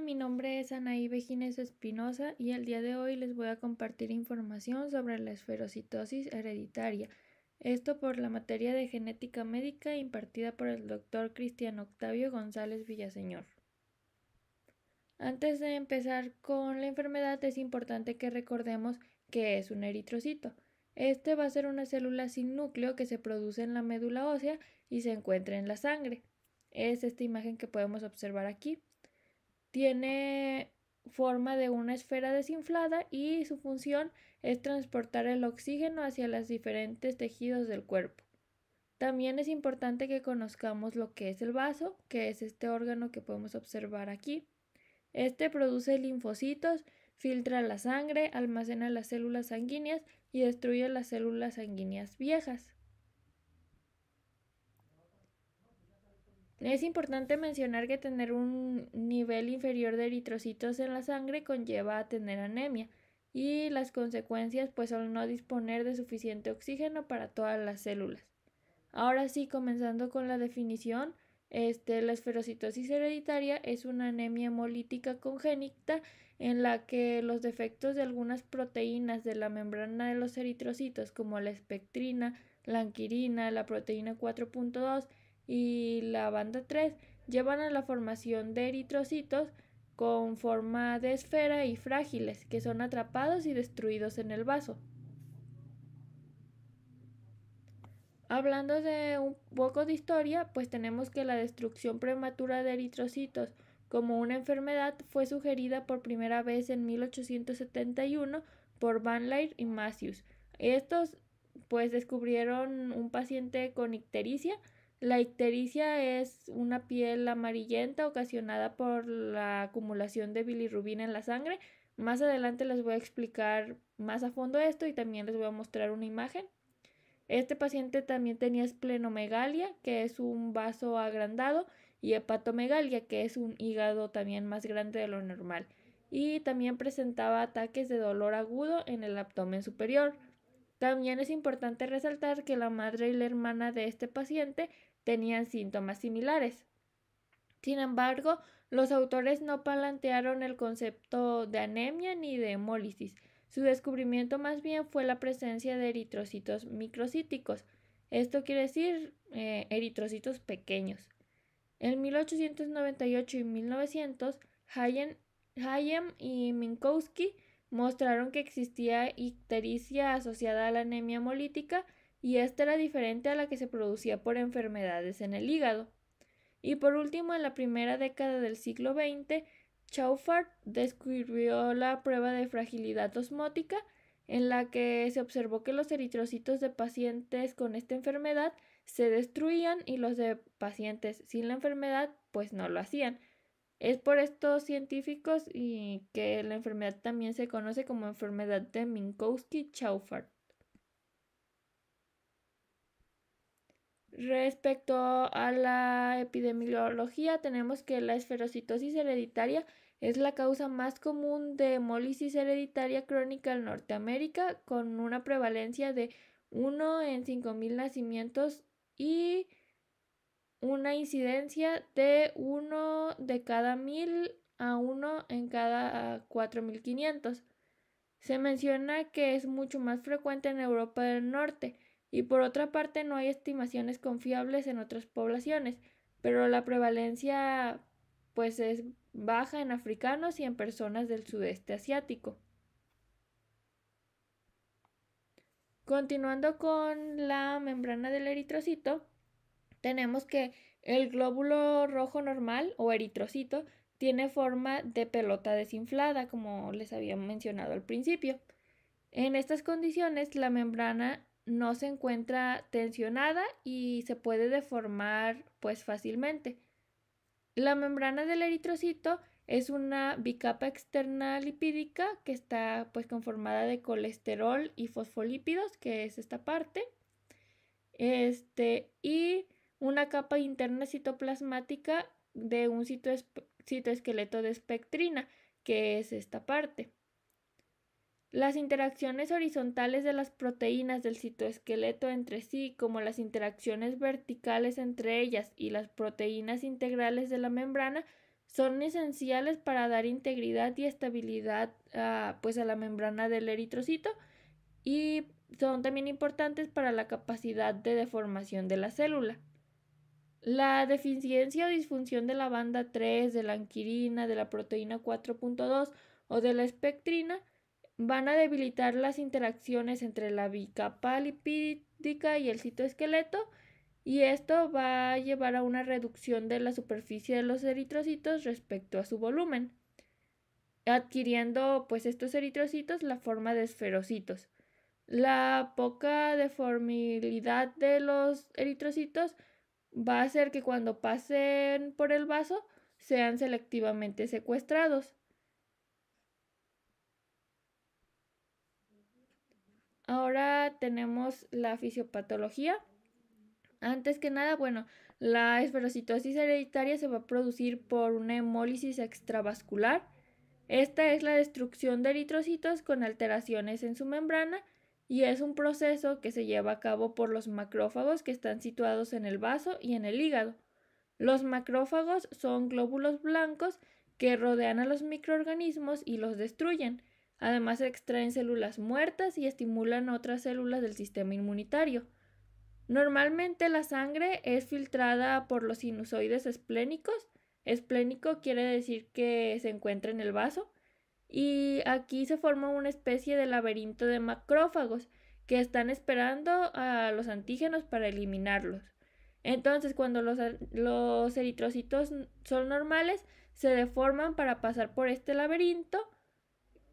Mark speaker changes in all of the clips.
Speaker 1: mi nombre es Anaí Vejines Espinosa y el día de hoy les voy a compartir información sobre la esferocitosis hereditaria, esto por la materia de genética médica impartida por el doctor Cristian Octavio González Villaseñor. Antes de empezar con la enfermedad es importante que recordemos que es un eritrocito. Este va a ser una célula sin núcleo que se produce en la médula ósea y se encuentra en la sangre. Es esta imagen que podemos observar aquí. Tiene forma de una esfera desinflada y su función es transportar el oxígeno hacia los diferentes tejidos del cuerpo. También es importante que conozcamos lo que es el vaso, que es este órgano que podemos observar aquí. Este produce linfocitos, filtra la sangre, almacena las células sanguíneas y destruye las células sanguíneas viejas. Es importante mencionar que tener un nivel inferior de eritrocitos en la sangre conlleva a tener anemia y las consecuencias pues son no disponer de suficiente oxígeno para todas las células. Ahora sí, comenzando con la definición, este, la esferocitosis hereditaria es una anemia hemolítica congénita en la que los defectos de algunas proteínas de la membrana de los eritrocitos como la espectrina, la anquirina, la proteína 4.2 y la banda 3 llevan a la formación de eritrocitos con forma de esfera y frágiles, que son atrapados y destruidos en el vaso. Hablando de un poco de historia, pues tenemos que la destrucción prematura de eritrocitos como una enfermedad fue sugerida por primera vez en 1871 por Van Lier y Matthews. Estos pues descubrieron un paciente con ictericia la ictericia es una piel amarillenta ocasionada por la acumulación de bilirrubina en la sangre. Más adelante les voy a explicar más a fondo esto y también les voy a mostrar una imagen. Este paciente también tenía esplenomegalia, que es un vaso agrandado, y hepatomegalia, que es un hígado también más grande de lo normal. Y también presentaba ataques de dolor agudo en el abdomen superior. También es importante resaltar que la madre y la hermana de este paciente tenían síntomas similares. Sin embargo, los autores no plantearon el concepto de anemia ni de hemólisis. Su descubrimiento más bien fue la presencia de eritrocitos microcíticos. Esto quiere decir eh, eritrocitos pequeños. En 1898 y 1900, Hayem, Hayem y Minkowski mostraron que existía ictericia asociada a la anemia hemolítica y esta era diferente a la que se producía por enfermedades en el hígado. Y por último, en la primera década del siglo XX, Chauffard describió la prueba de fragilidad osmótica, en la que se observó que los eritrocitos de pacientes con esta enfermedad se destruían y los de pacientes sin la enfermedad pues no lo hacían. Es por estos científicos y que la enfermedad también se conoce como enfermedad de Minkowski-Chauffard. Respecto a la epidemiología, tenemos que la esferocitosis hereditaria es la causa más común de hemólisis hereditaria crónica en Norteamérica, con una prevalencia de 1 en 5.000 nacimientos y una incidencia de 1 de cada 1.000 a 1 en cada 4.500. Se menciona que es mucho más frecuente en Europa del Norte y por otra parte no hay estimaciones confiables en otras poblaciones, pero la prevalencia pues es baja en africanos y en personas del sudeste asiático. Continuando con la membrana del eritrocito, tenemos que el glóbulo rojo normal o eritrocito tiene forma de pelota desinflada, como les había mencionado al principio. En estas condiciones, la membrana no se encuentra tensionada y se puede deformar pues fácilmente. La membrana del eritrocito es una bicapa externa lipídica que está pues conformada de colesterol y fosfolípidos, que es esta parte. Este, y una capa interna citoplasmática de un citoesqueleto de espectrina, que es esta parte. Las interacciones horizontales de las proteínas del citoesqueleto entre sí, como las interacciones verticales entre ellas y las proteínas integrales de la membrana, son esenciales para dar integridad y estabilidad ah, pues, a la membrana del eritrocito y son también importantes para la capacidad de deformación de la célula. La deficiencia o disfunción de la banda 3, de la anquirina, de la proteína 4.2 o de la espectrina van a debilitar las interacciones entre la bica palipídica y el citoesqueleto y esto va a llevar a una reducción de la superficie de los eritrocitos respecto a su volumen, adquiriendo pues estos eritrocitos la forma de esferocitos. La poca deformidad de los eritrocitos va a hacer que cuando pasen por el vaso sean selectivamente secuestrados. Ahora tenemos la fisiopatología. Antes que nada, bueno, la esferocitosis hereditaria se va a producir por una hemólisis extravascular. Esta es la destrucción de eritrocitos con alteraciones en su membrana y es un proceso que se lleva a cabo por los macrófagos que están situados en el vaso y en el hígado. Los macrófagos son glóbulos blancos que rodean a los microorganismos y los destruyen. Además extraen células muertas y estimulan otras células del sistema inmunitario. Normalmente la sangre es filtrada por los sinusoides esplénicos. Esplénico quiere decir que se encuentra en el vaso. Y aquí se forma una especie de laberinto de macrófagos que están esperando a los antígenos para eliminarlos. Entonces, cuando los, los eritrocitos son normales, se deforman para pasar por este laberinto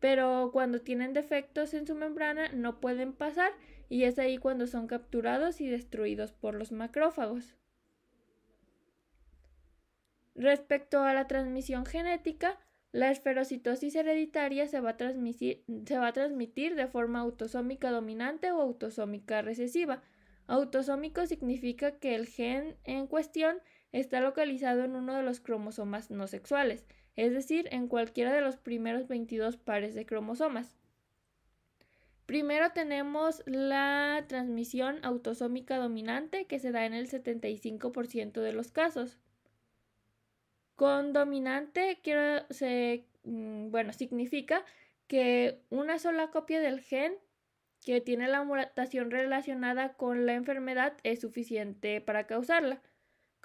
Speaker 1: pero cuando tienen defectos en su membrana no pueden pasar y es ahí cuando son capturados y destruidos por los macrófagos. Respecto a la transmisión genética, la esferocitosis hereditaria se va, a transmitir de forma autosómica dominante o autosómica recesiva. Autosómico significa que el gen en cuestión está localizado en uno de los cromosomas no sexuales es decir, en cualquiera de los primeros 22 pares de cromosomas. Primero tenemos la transmisión autosómica dominante que se da en el 75% de los casos. Con dominante quiero, mm, bueno, significa que una sola copia del gen que tiene la mutación relacionada con la enfermedad es suficiente para causarla.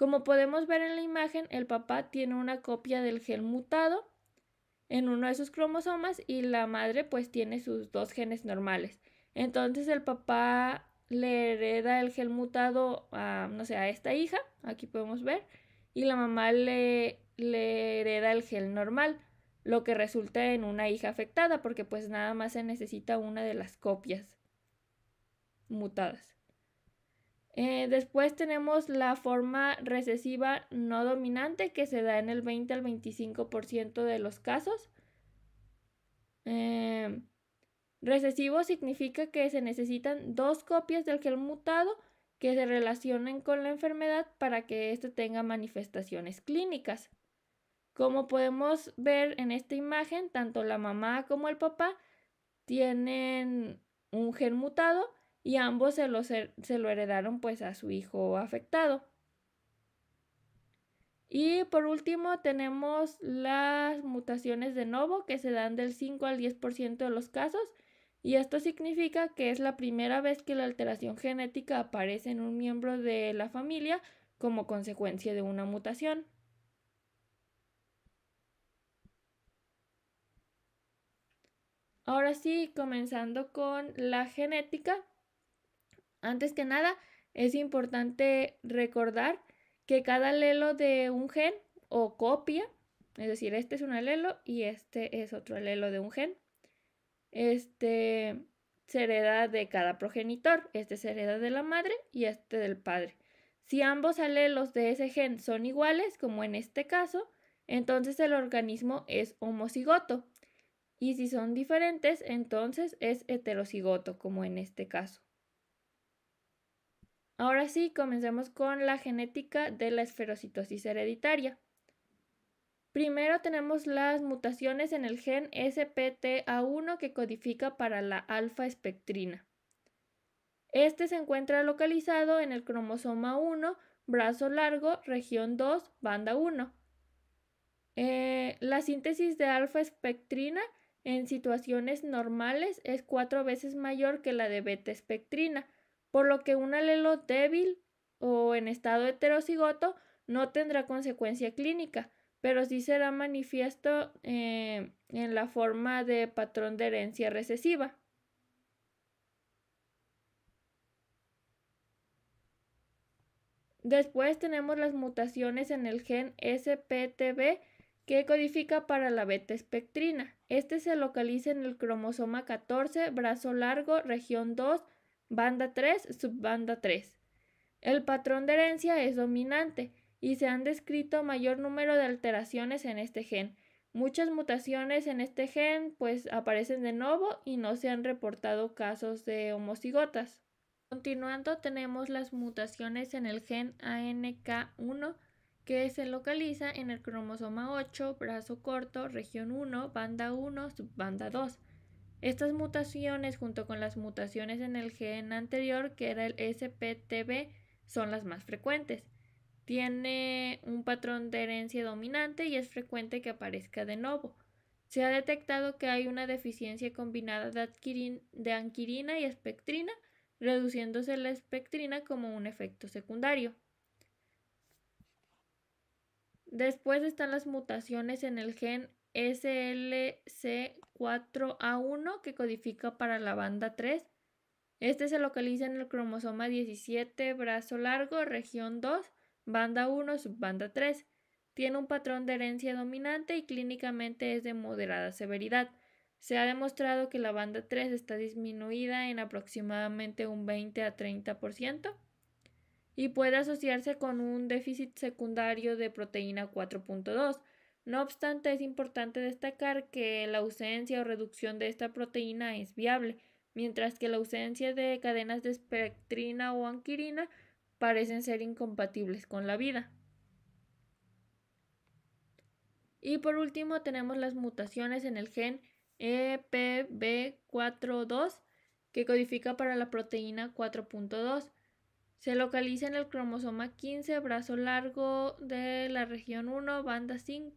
Speaker 1: Como podemos ver en la imagen, el papá tiene una copia del gen mutado en uno de sus cromosomas y la madre pues tiene sus dos genes normales. Entonces el papá le hereda el gen mutado a, no sé, a esta hija, aquí podemos ver, y la mamá le, hereda el gen normal, lo que resulta en una hija afectada porque pues nada más se necesita una de las copias mutadas. Eh, después tenemos la forma recesiva no dominante que se da en el 20 al 25% de los casos. Eh, recesivo significa que se necesitan dos copias del gel mutado que se relacionen con la enfermedad para que éste tenga manifestaciones clínicas. Como podemos ver en esta imagen, tanto la mamá como el papá tienen un gen mutado y ambos se lo, se lo heredaron pues a su hijo afectado. Y por último tenemos las mutaciones de novo que se dan del 5 al 10% de los casos y esto significa que es la primera vez que la alteración genética aparece en un miembro de la familia como consecuencia de una mutación. Ahora sí, comenzando con la genética, antes que nada, es importante recordar que cada alelo de un gen o copia, es decir, este es un alelo y este es otro alelo de un gen, este se hereda de cada progenitor, este se hereda de la madre y este del padre. Si ambos alelos de ese gen son iguales, como en este caso, entonces el organismo es homocigoto. Y si son diferentes, entonces es heterocigoto, como en este caso. Ahora sí, comencemos con la genética de la esferocitosis hereditaria. Primero tenemos las mutaciones en el gen SPTA1 que codifica para la alfa-espectrina. Este se encuentra localizado en el cromosoma 1, brazo largo, región 2, banda 1. Eh, la síntesis de alfa-espectrina en situaciones normales es cuatro veces mayor que la de beta-espectrina por lo que un alelo débil o en estado heterocigoto no tendrá consecuencia clínica, pero sí será manifiesto eh, en la forma de patrón de herencia recesiva. Después tenemos las mutaciones en el gen SPTB que codifica para la beta espectrina. Este se localiza en el cromosoma 14, brazo largo, región 2, banda 3, subbanda 3. El patrón de herencia es dominante y se han descrito mayor número de alteraciones en este gen. Muchas mutaciones en este gen pues aparecen de nuevo y no se han reportado casos de homocigotas. Continuando tenemos las mutaciones en el gen ANK1 que se localiza en el cromosoma 8, brazo corto, región 1, banda 1, subbanda 2. Estas mutaciones, junto con las mutaciones en el gen anterior, que era el SPTB, son las más frecuentes. Tiene un patrón de herencia dominante y es frecuente que aparezca de nuevo. Se ha detectado que hay una deficiencia combinada de, de anquirina y espectrina, reduciéndose la espectrina como un efecto secundario. Después están las mutaciones en el gen SLC 4A1 que codifica para la banda 3. Este se localiza en el cromosoma 17, brazo largo, región 2, banda 1, subbanda 3. Tiene un patrón de herencia dominante y clínicamente es de moderada severidad. Se ha demostrado que la banda 3 está disminuida en aproximadamente un 20 a 30% y puede asociarse con un déficit secundario de proteína 4.2 no obstante, es importante destacar que la ausencia o reducción de esta proteína es viable, mientras que la ausencia de cadenas de espectrina o anquirina parecen ser incompatibles con la vida. Y por último tenemos las mutaciones en el gen EPB42 que codifica para la proteína 4.2. Se localiza en el cromosoma 15, brazo largo de la región 1, banda 5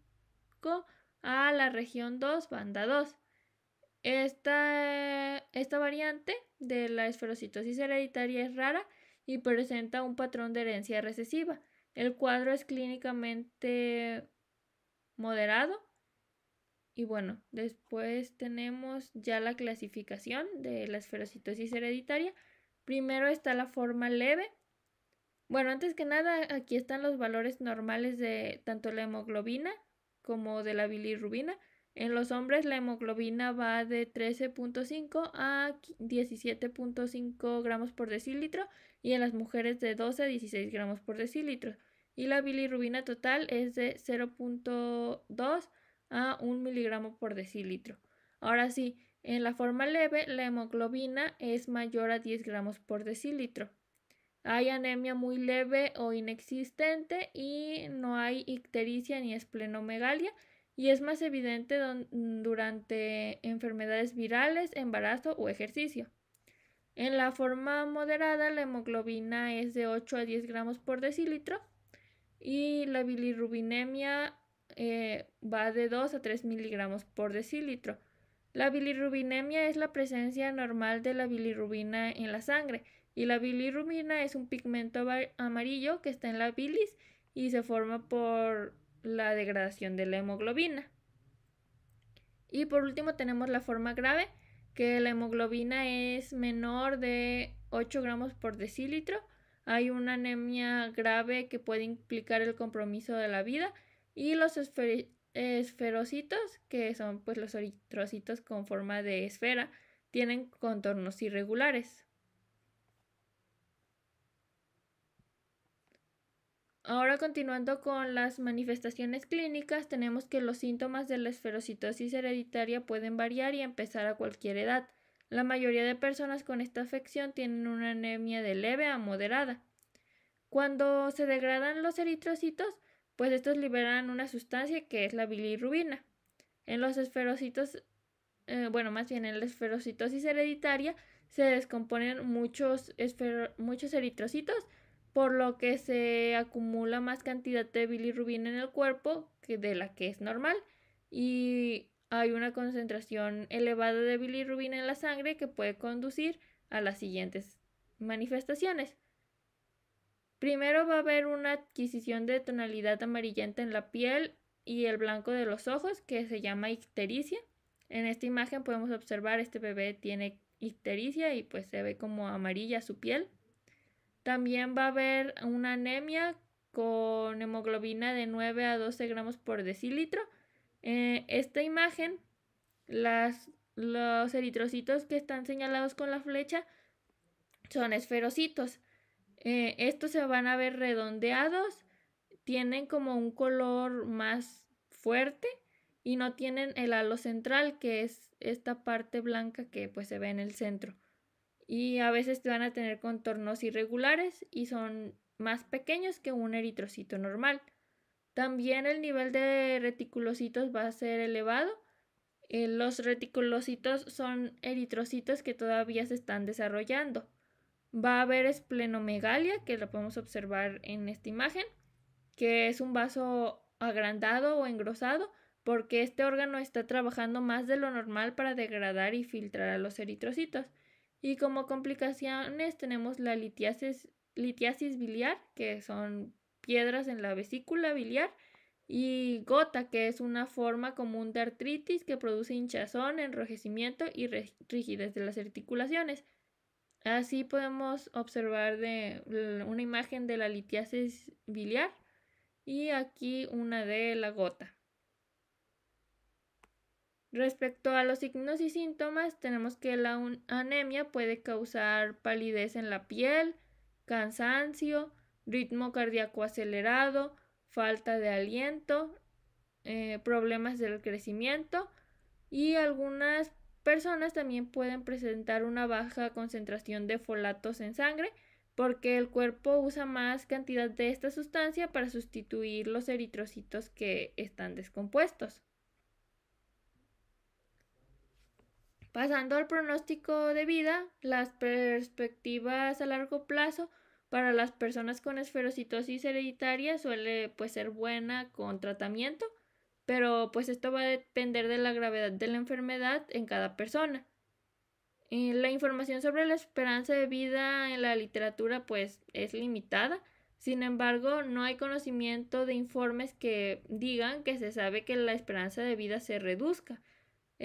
Speaker 1: a la región 2, banda 2. Esta, esta variante de la esferocitosis hereditaria es rara y presenta un patrón de herencia recesiva. El cuadro es clínicamente moderado. Y bueno, después tenemos ya la clasificación de la esferocitosis hereditaria. Primero está la forma leve. Bueno, antes que nada, aquí están los valores normales de tanto la hemoglobina como de la bilirrubina. En los hombres la hemoglobina va de 13.5 a 17.5 gramos por decilitro y en las mujeres de 12 a 16 gramos por decilitro. Y la bilirrubina total es de 0.2 a 1 miligramo por decilitro. Ahora sí, en la forma leve la hemoglobina es mayor a 10 gramos por decilitro. Hay anemia muy leve o inexistente y no hay ictericia ni esplenomegalia y es más evidente durante enfermedades virales, embarazo o ejercicio. En la forma moderada, la hemoglobina es de 8 a 10 gramos por decilitro y la bilirrubinemia eh, va de 2 a 3 miligramos por decilitro. La bilirrubinemia es la presencia normal de la bilirrubina en la sangre y la bilirrubina es un pigmento amarillo que está en la bilis y se forma por la degradación de la hemoglobina. Y por último tenemos la forma grave, que la hemoglobina es menor de 8 gramos por decilitro. Hay una anemia grave que puede implicar el compromiso de la vida y los esferocitos, que son pues los eritrocitos con forma de esfera, tienen contornos irregulares. Ahora continuando con las manifestaciones clínicas, tenemos que los síntomas de la esferocitosis hereditaria pueden variar y empezar a cualquier edad. La mayoría de personas con esta afección tienen una anemia de leve a moderada. Cuando se degradan los eritrocitos, pues estos liberan una sustancia que es la bilirrubina. En los esferocitos, eh, bueno, más bien en la esferocitosis hereditaria, se descomponen muchos, muchos eritrocitos, por lo que se acumula más cantidad de bilirrubina en el cuerpo que de la que es normal y hay una concentración elevada de bilirrubina en la sangre que puede conducir a las siguientes manifestaciones. Primero va a haber una adquisición de tonalidad amarillenta en la piel y el blanco de los ojos que se llama ictericia. En esta imagen podemos observar este bebé tiene ictericia y pues se ve como amarilla su piel. También va a haber una anemia con hemoglobina de 9 a 12 gramos por decilitro. En eh, esta imagen, las, los eritrocitos que están señalados con la flecha son esferocitos. Eh, estos se van a ver redondeados, tienen como un color más fuerte y no tienen el halo central, que es esta parte blanca que pues se ve en el centro y a veces te van a tener contornos irregulares y son más pequeños que un eritrocito normal. También el nivel de reticulocitos va a ser elevado. Eh, los reticulocitos son eritrocitos que todavía se están desarrollando. Va a haber esplenomegalia, que la podemos observar en esta imagen, que es un vaso agrandado o engrosado, porque este órgano está trabajando más de lo normal para degradar y filtrar a los eritrocitos. Y como complicaciones tenemos la litiasis, biliar, que son piedras en la vesícula biliar, y gota, que es una forma común de artritis que produce hinchazón, enrojecimiento y rigidez de las articulaciones. Así podemos observar de una imagen de la litiasis biliar y aquí una de la gota. Respecto a los signos y síntomas, tenemos que la anemia puede causar palidez en la piel, cansancio, ritmo cardíaco acelerado, falta de aliento, eh, problemas del crecimiento y algunas personas también pueden presentar una baja concentración de folatos en sangre porque el cuerpo usa más cantidad de esta sustancia para sustituir los eritrocitos que están descompuestos. Pasando al pronóstico de vida, las perspectivas a largo plazo para las personas con esferocitosis hereditaria suele pues, ser buena con tratamiento, pero pues esto va a depender de la gravedad de la enfermedad en cada persona. la información sobre la esperanza de vida en la literatura pues es limitada, sin embargo no hay conocimiento de informes que digan que se sabe que la esperanza de vida se reduzca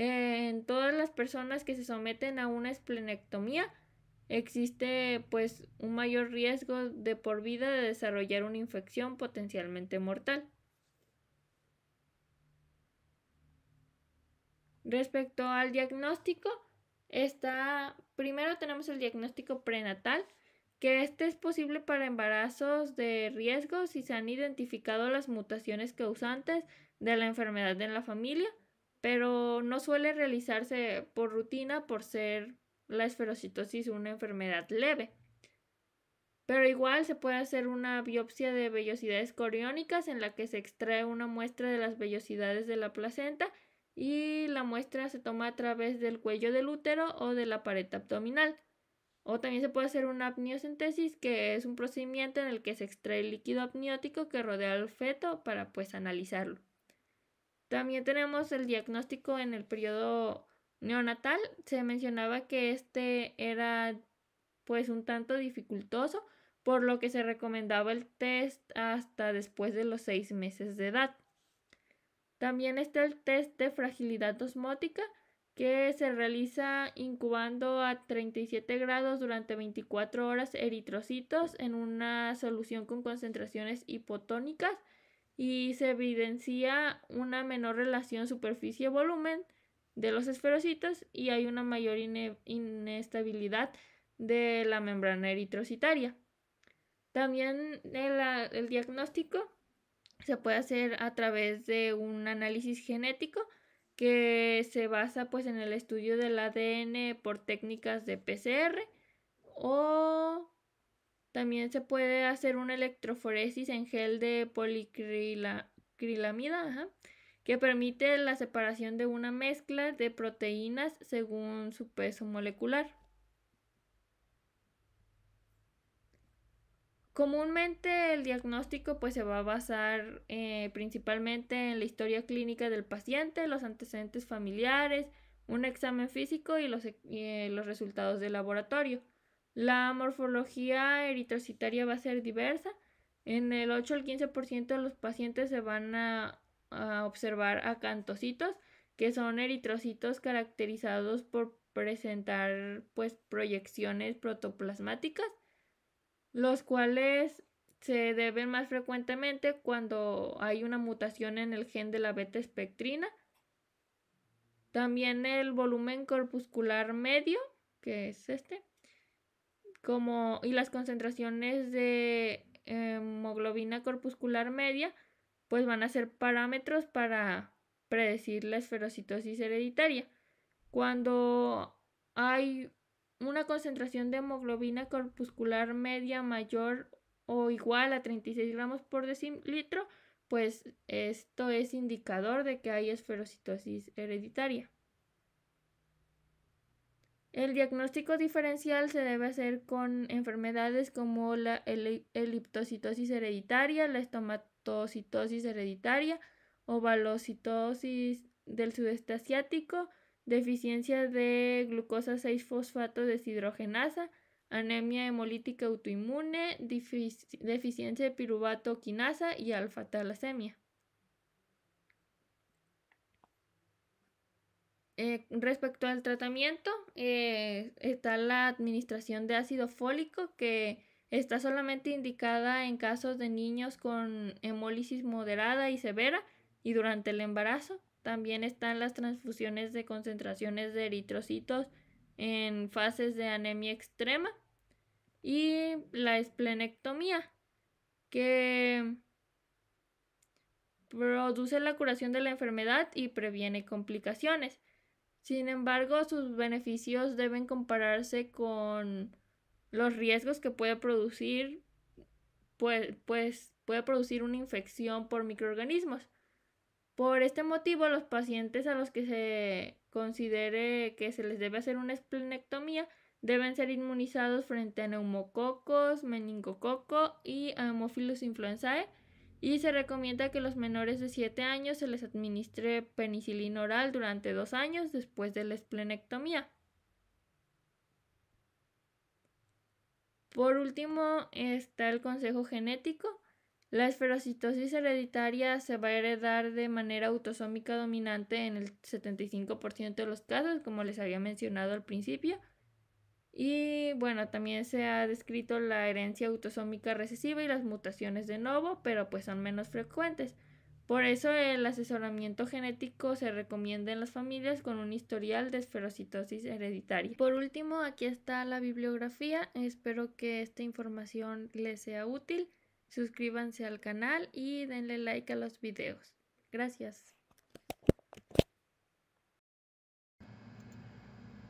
Speaker 1: en todas las personas que se someten a una esplenectomía existe pues un mayor riesgo de por vida de desarrollar una infección potencialmente mortal. Respecto al diagnóstico, primero tenemos el diagnóstico prenatal, que este es posible para embarazos de riesgo si se han identificado las mutaciones causantes de la enfermedad en la familia pero no suele realizarse por rutina por ser la esferocitosis una enfermedad leve. Pero igual se puede hacer una biopsia de vellosidades coriónicas en la que se extrae una muestra de las vellosidades de la placenta y la muestra se toma a través del cuello del útero o de la pared abdominal. O también se puede hacer una amniocentesis, que es un procedimiento en el que se extrae el líquido apniótico que rodea al feto para pues analizarlo. También tenemos el diagnóstico en el periodo neonatal. Se mencionaba que este era pues un tanto dificultoso, por lo que se recomendaba el test hasta después de los seis meses de edad. También está el test de fragilidad osmótica que se realiza incubando a 37 grados durante 24 horas eritrocitos en una solución con concentraciones hipotónicas y se evidencia una menor relación superficie-volumen de los esferocitos y hay una mayor inestabilidad de la membrana eritrocitaria. También el, diagnóstico se puede hacer a través de un análisis genético que se basa pues en el estudio del ADN por técnicas de PCR o también se puede hacer una electroforesis en gel de policrilamida, que permite la separación de una mezcla de proteínas según su peso molecular. Comúnmente el diagnóstico pues, se va a basar eh, principalmente en la historia clínica del paciente, los antecedentes familiares, un examen físico y los, eh, los resultados de laboratorio. La morfología eritrocitaria va a ser diversa. En el 8 al 15% de los pacientes se van a, observar acantocitos, que son eritrocitos caracterizados por presentar pues proyecciones protoplasmáticas, los cuales se deben más frecuentemente cuando hay una mutación en el gen de la beta espectrina. También el volumen corpuscular medio, que es este, como, y las concentraciones de eh, hemoglobina corpuscular media, pues van a ser parámetros para predecir la esferocitosis hereditaria. Cuando hay una concentración de hemoglobina corpuscular media mayor o igual a 36 gramos por decilitro, pues esto es indicador de que hay esferocitosis hereditaria. El diagnóstico diferencial se debe hacer con enfermedades como la eliptocitosis hereditaria, la estomatocitosis hereditaria, ovalocitosis del sudeste asiático, deficiencia de glucosa 6-fosfato deshidrogenasa, anemia hemolítica autoinmune, deficiencia de piruvato y alfa-talasemia. Eh, respecto al tratamiento, eh, está la administración de ácido fólico que está solamente indicada en casos de niños con hemólisis moderada y severa y durante el embarazo. También están las transfusiones de concentraciones de eritrocitos en fases de anemia extrema y la esplenectomía que produce la curación de la enfermedad y previene complicaciones. Sin embargo, sus beneficios deben compararse con los riesgos que puede producir, pues, puede producir una infección por microorganismos. Por este motivo, los pacientes a los que se considere que se les debe hacer una esplenectomía deben ser inmunizados frente a neumococos, meningococo y a influenzae y se recomienda que los menores de 7 años se les administre penicilina oral durante 2 años después de la esplenectomía. Por último está el consejo genético. La esferocitosis hereditaria se va a heredar de manera autosómica dominante en el 75% de los casos, como les había mencionado al principio, y bueno, también se ha descrito la herencia autosómica recesiva y las mutaciones de novo, pero pues son menos frecuentes. Por eso el asesoramiento genético se recomienda en las familias con un historial de esferocitosis hereditaria. Por último, aquí está la bibliografía. Espero que esta información les sea útil. Suscríbanse al canal y denle like a los videos. Gracias.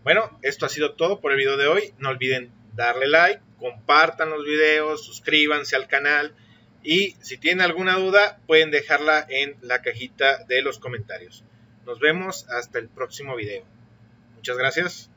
Speaker 1: Bueno, esto ha sido todo por el video de hoy. No olviden darle like, compartan los videos, suscríbanse al canal y si tienen alguna duda pueden dejarla en la cajita de los comentarios. Nos vemos hasta el próximo video. Muchas gracias.